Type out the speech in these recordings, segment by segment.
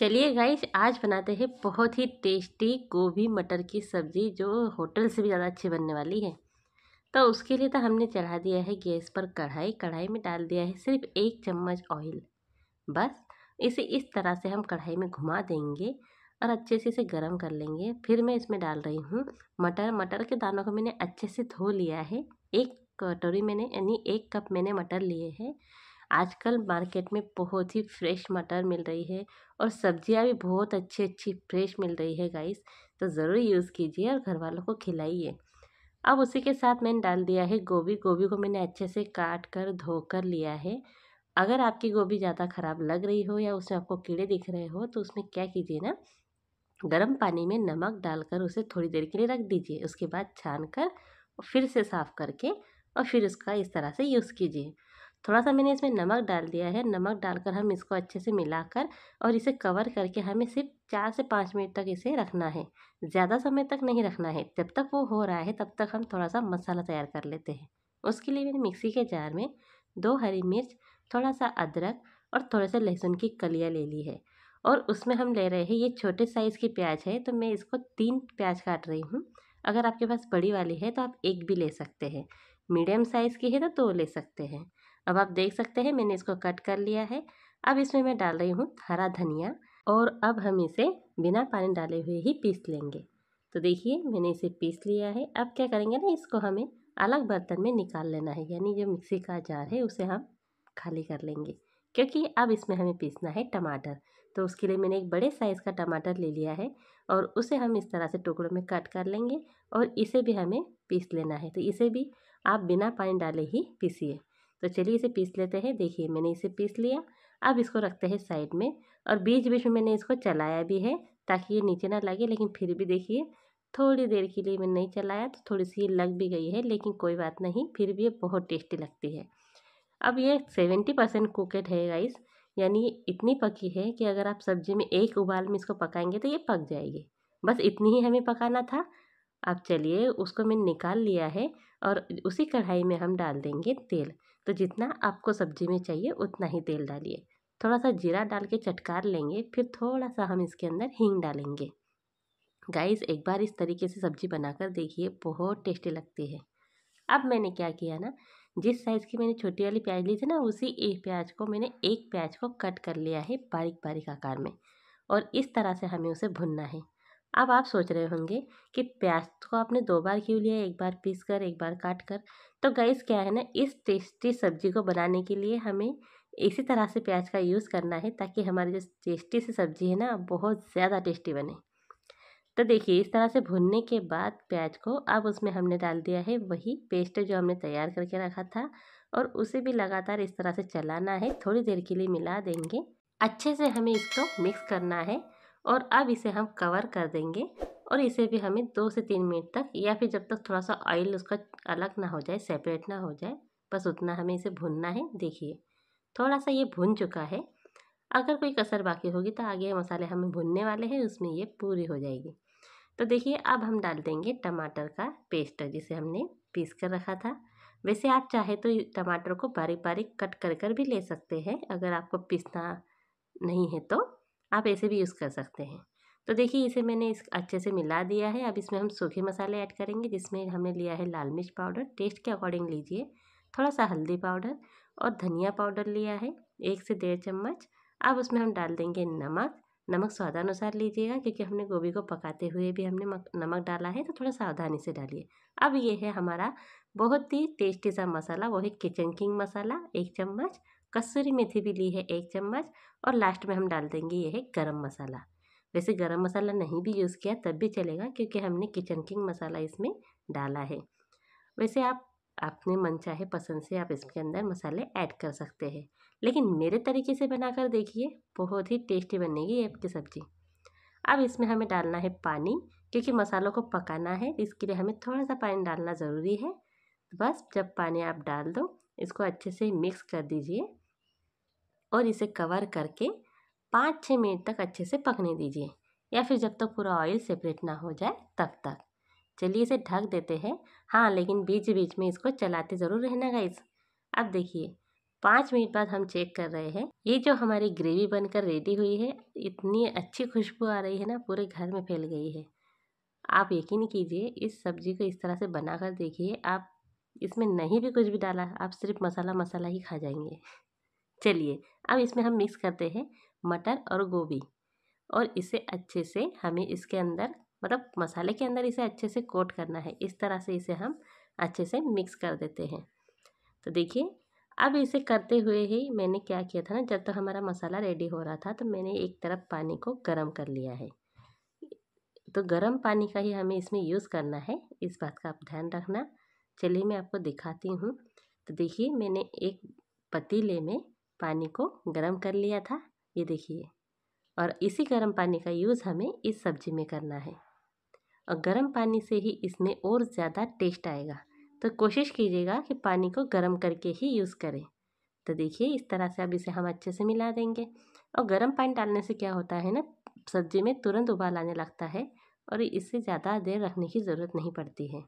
चलिए गाइस आज बनाते हैं बहुत ही टेस्टी गोभी मटर की सब्ज़ी जो होटल से भी ज़्यादा अच्छी बनने वाली है तो उसके लिए तो हमने चढ़ा दिया है गैस पर कढ़ाई कढ़ाई में डाल दिया है सिर्फ एक चम्मच ऑयल बस इसे इस तरह से हम कढ़ाई में घुमा देंगे और अच्छे से इसे गर्म कर लेंगे फिर मैं इसमें डाल रही हूँ मटर मटर के दानों को मैंने अच्छे से धो लिया है एक कटोरी मैंने यानी एक कप मैंने मटर लिए हैं आजकल मार्केट में बहुत ही फ्रेश मटर मिल रही है और सब्जियां भी बहुत अच्छी अच्छी फ्रेश मिल रही है गाइस तो ज़रूर यूज़ कीजिए और घर वालों को खिलाइए अब उसी के साथ मैंने डाल दिया है गोभी गोभी को मैंने अच्छे से काट कर धो कर लिया है अगर आपकी गोभी ज़्यादा ख़राब लग रही हो या उसमें आपको कीड़े दिख रहे हो तो उसमें क्या कीजिए ना गर्म पानी में नमक डालकर उसे थोड़ी देर के लिए रख दीजिए उसके बाद छान कर फिर से साफ़ करके और फिर उसका इस तरह से यूज़ कीजिए थोड़ा सा मैंने इसमें नमक डाल दिया है नमक डालकर हम इसको अच्छे से मिलाकर और इसे कवर करके हमें सिर्फ चार से पाँच मिनट तक इसे रखना है ज़्यादा समय तक नहीं रखना है जब तक वो हो रहा है तब तक हम थोड़ा सा मसाला तैयार कर लेते हैं उसके लिए मैंने मिक्सी के जार में दो हरी मिर्च थोड़ा सा अदरक और थोड़े से लहसुन की कलियाँ ले ली है और उसमें हम ले रहे हैं ये छोटे साइज़ की प्याज है तो मैं इसको तीन प्याज काट रही हूँ अगर आपके पास बड़ी वाली है तो आप एक भी ले सकते हैं मीडियम साइज़ की है तो दो ले सकते हैं अब आप देख सकते हैं मैंने इसको कट कर लिया है अब इसमें मैं डाल रही हूँ हरा धनिया और अब हम इसे बिना पानी डाले हुए ही पीस लेंगे तो देखिए मैंने इसे पीस लिया है अब क्या करेंगे ना इसको हमें अलग बर्तन में निकाल लेना है यानी जो मिक्सी का जार है उसे हम खाली कर लेंगे क्योंकि अब इसमें हमें पीसना है टमाटर तो उसके लिए मैंने एक बड़े साइज़ का टमाटर ले लिया है और उसे हम इस तरह से टुकड़ों में कट कर लेंगे और इसे भी हमें पीस लेना है तो इसे भी आप बिना पानी डाले ही पीसिए तो चलिए इसे पीस लेते हैं देखिए मैंने इसे पीस लिया अब इसको रखते हैं साइड में और बीच बीच में मैंने इसको चलाया भी है ताकि ये नीचे ना लगे लेकिन फिर भी देखिए थोड़ी देर के लिए मैंने नहीं चलाया तो थोड़ी सी लग भी गई है लेकिन कोई बात नहीं फिर भी ये बहुत टेस्टी लगती है अब ये सेवेंटी परसेंट कुकेड है राइस यानी ये इतनी पकी है कि अगर आप सब्जी में एक उबाल में इसको पकाएंगे तो ये पक जाएगी बस इतनी ही हमें पकाना था अब चलिए उसको मैंने निकाल लिया है और उसी कढ़ाई में हम डाल देंगे तेल तो जितना आपको सब्जी में चाहिए उतना ही तेल डालिए थोड़ा सा जीरा डाल के चटकार लेंगे फिर थोड़ा सा हम इसके अंदर हींग डालेंगे गाइस एक बार इस तरीके से सब्ज़ी बनाकर देखिए बहुत टेस्टी लगती है अब मैंने क्या किया ना जिस साइज़ की मैंने छोटी वाली प्याज ली थी ना उसी एक प्याज को मैंने एक प्याज को कट कर लिया है बारीक बारीक आकार में और इस तरह से हमें उसे भुनना है अब आप सोच रहे होंगे कि प्याज को आपने दो बार क्यों लिया एक बार पीस कर एक बार काट कर तो गैस क्या है ना इस टेस्टी सब्जी को बनाने के लिए हमें इसी तरह से प्याज का यूज़ करना है ताकि हमारी जो टेस्टी सी सब्ज़ी है ना बहुत ज़्यादा टेस्टी बने तो देखिए इस तरह से भुनने के बाद प्याज को अब उसमें हमने डाल दिया है वही पेस्ट जो हमने तैयार करके रखा था और उसे भी लगातार इस तरह से चलाना है थोड़ी देर के लिए मिला देंगे अच्छे से हमें इसको मिक्स करना है और अब इसे हम कवर कर देंगे और इसे भी हमें दो से तीन मिनट तक या फिर जब तक थोड़ा सा ऑयल उसका अलग ना हो जाए सेपरेट ना हो जाए बस उतना हमें इसे भूनना है देखिए थोड़ा सा ये भुन चुका है अगर कोई कसर बाकी होगी तो आगे मसाले हमें भुनने वाले हैं उसमें ये पूरी हो जाएगी तो देखिए अब हम डाल देंगे टमाटर का पेस्ट जिसे हमने पीस कर रखा था वैसे आप चाहे तो टमाटर को बारीक बारीक कट कर कर भी ले सकते हैं अगर आपको पीसना नहीं है तो आप ऐसे भी यूज़ कर सकते हैं तो देखिए इसे मैंने इस अच्छे से मिला दिया है अब इसमें हम सूखे मसाले ऐड करेंगे जिसमें हमने लिया है लाल मिर्च पाउडर टेस्ट के अकॉर्डिंग लीजिए थोड़ा सा हल्दी पाउडर और धनिया पाउडर लिया है एक से डेढ़ चम्मच अब उसमें हम डाल देंगे नमक नमक स्वादानुसार लीजिएगा क्योंकि हमने गोभी को पकाते हुए भी हमने नमक डाला है तो थोड़ा सावधानी से डालिए अब ये है हमारा बहुत ही टेस्टी सा मसाला वही किचन किंग मसाला एक चम्मच कसूरी मेथी भी ली है एक चम्मच और लास्ट में हम डाल देंगे यह है गर्म मसाला वैसे गरम मसाला नहीं भी यूज़ किया तब भी चलेगा क्योंकि हमने किचन किंग मसाला इसमें डाला है वैसे आप अपने मन चाहे पसंद से आप इसके अंदर मसाले ऐड कर सकते हैं लेकिन मेरे तरीके से बनाकर देखिए बहुत ही टेस्टी बनेगी ये आपकी सब्ज़ी अब इसमें हमें डालना है पानी क्योंकि मसालों को पकाना है इसके लिए हमें थोड़ा सा पानी डालना ज़रूरी है बस जब पानी आप डाल दो इसको अच्छे से मिक्स कर दीजिए और इसे कवर करके पाँच छः मिनट तक अच्छे से पकने दीजिए या फिर जब तक पूरा ऑयल सेपरेट ना हो जाए तब तक चलिए इसे ढक देते हैं हाँ लेकिन बीच बीच में इसको चलाते ज़रूर रहना गाइस अब देखिए पाँच मिनट बाद हम चेक कर रहे हैं ये जो हमारी ग्रेवी बनकर रेडी हुई है इतनी अच्छी खुशबू आ रही है ना पूरे घर में फैल गई है आप यकीन कीजिए इस सब्जी को इस तरह से बना कर देखिए आप इसमें नहीं भी कुछ भी डाला आप सिर्फ मसाला मसाला ही खा जाएंगे चलिए अब इसमें हम मिक्स करते हैं मटर और गोभी और इसे अच्छे से हमें इसके अंदर मतलब मसाले के अंदर इसे अच्छे से कोट करना है इस तरह से इसे हम अच्छे से मिक्स कर देते हैं तो देखिए अब इसे करते हुए ही मैंने क्या किया था ना जब तक तो हमारा मसाला रेडी हो रहा था तो मैंने एक तरफ पानी को गर्म कर लिया है तो गर्म पानी का ही हमें इसमें यूज़ करना है इस बात का आप ध्यान रखना चलिए मैं आपको दिखाती हूँ तो देखिए मैंने एक पतीले में पानी को गर्म कर लिया था ये देखिए और इसी गर्म पानी का यूज़ हमें इस सब्ज़ी में करना है और गर्म पानी से ही इसमें और ज़्यादा टेस्ट आएगा तो कोशिश कीजिएगा कि पानी को गर्म करके ही यूज़ करें तो देखिए इस तरह से अब इसे हम अच्छे से मिला देंगे और गर्म पानी डालने से क्या होता है ना सब्ज़ी में तुरंत उबाल आने लगता है और इससे ज़्यादा देर रखने की ज़रूरत नहीं पड़ती है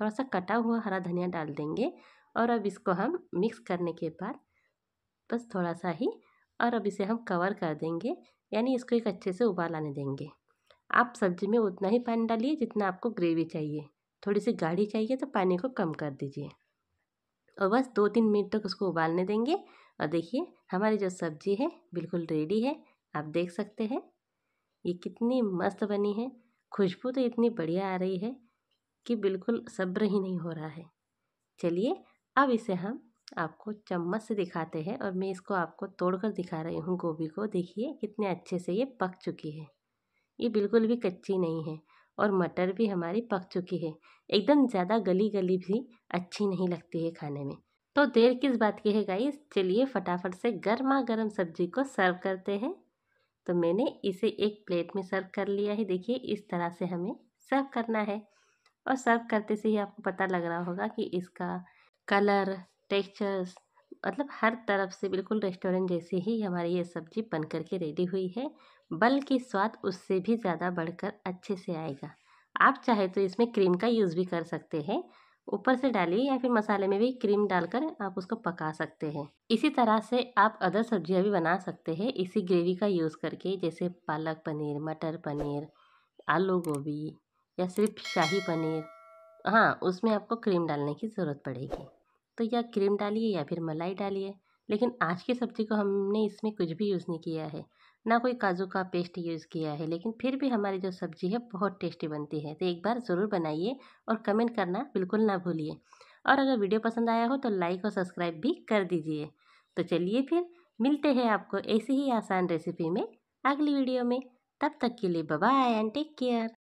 थोड़ा सा कटा हुआ हरा धनिया डाल देंगे और अब इसको हम मिक्स करने के बाद बस थोड़ा सा ही और अब इसे हम कवर कर देंगे यानी इसको एक अच्छे से उबाल आने देंगे आप सब्ज़ी में उतना ही पानी डालिए जितना आपको ग्रेवी चाहिए थोड़ी सी गाढ़ी चाहिए तो पानी को कम कर दीजिए और बस दो तीन मिनट तक उसको उबालने देंगे और देखिए हमारी जो सब्ज़ी है बिल्कुल रेडी है आप देख सकते हैं ये कितनी मस्त बनी है खुशबू तो इतनी बढ़िया आ रही है कि बिल्कुल सब्र ही नहीं हो रहा है चलिए अब इसे हम आपको चम्मच से दिखाते हैं और मैं इसको आपको तोड़कर दिखा रही हूँ गोभी को देखिए कितने अच्छे से ये पक चुकी है ये बिल्कुल भी कच्ची नहीं है और मटर भी हमारी पक चुकी है एकदम ज़्यादा गली गली भी अच्छी नहीं लगती है खाने में तो देर किस बात की है गाई चलिए फटाफट से गर्मा गर्म सब्जी को सर्व करते हैं तो मैंने इसे एक प्लेट में सर्व कर लिया है देखिए इस तरह से हमें सर्व करना है और सर्व करते से ही आपको पता लग रहा होगा कि इसका कलर टेक्सचर्स मतलब हर तरफ से बिल्कुल रेस्टोरेंट जैसे ही हमारी ये सब्ज़ी बन कर के रेडी हुई है बल्कि स्वाद उससे भी ज़्यादा बढ़कर अच्छे से आएगा आप चाहे तो इसमें क्रीम का यूज़ भी कर सकते हैं ऊपर से डालिए या फिर मसाले में भी क्रीम डालकर आप उसको पका सकते हैं इसी तरह से आप अदर सब्जियां भी बना सकते हैं इसी ग्रेवी का यूज़ करके जैसे पालक पनीर मटर पनीर आलू गोभी या सिर्फ शाही पनीर हाँ उसमें आपको क्रीम डालने की ज़रूरत पड़ेगी तो या क्रीम डालिए या फिर मलाई डालिए लेकिन आज की सब्ज़ी को हमने इसमें कुछ भी यूज़ नहीं किया है ना कोई काजू का पेस्ट यूज़ किया है लेकिन फिर भी हमारी जो सब्ज़ी है बहुत टेस्टी बनती है तो एक बार ज़रूर बनाइए और कमेंट करना बिल्कुल ना भूलिए और अगर वीडियो पसंद आया हो तो लाइक और सब्सक्राइब भी कर दीजिए तो चलिए फिर मिलते हैं आपको ऐसी ही आसान रेसिपी में अगली वीडियो में तब तक के लिए बाय एंड टेक केयर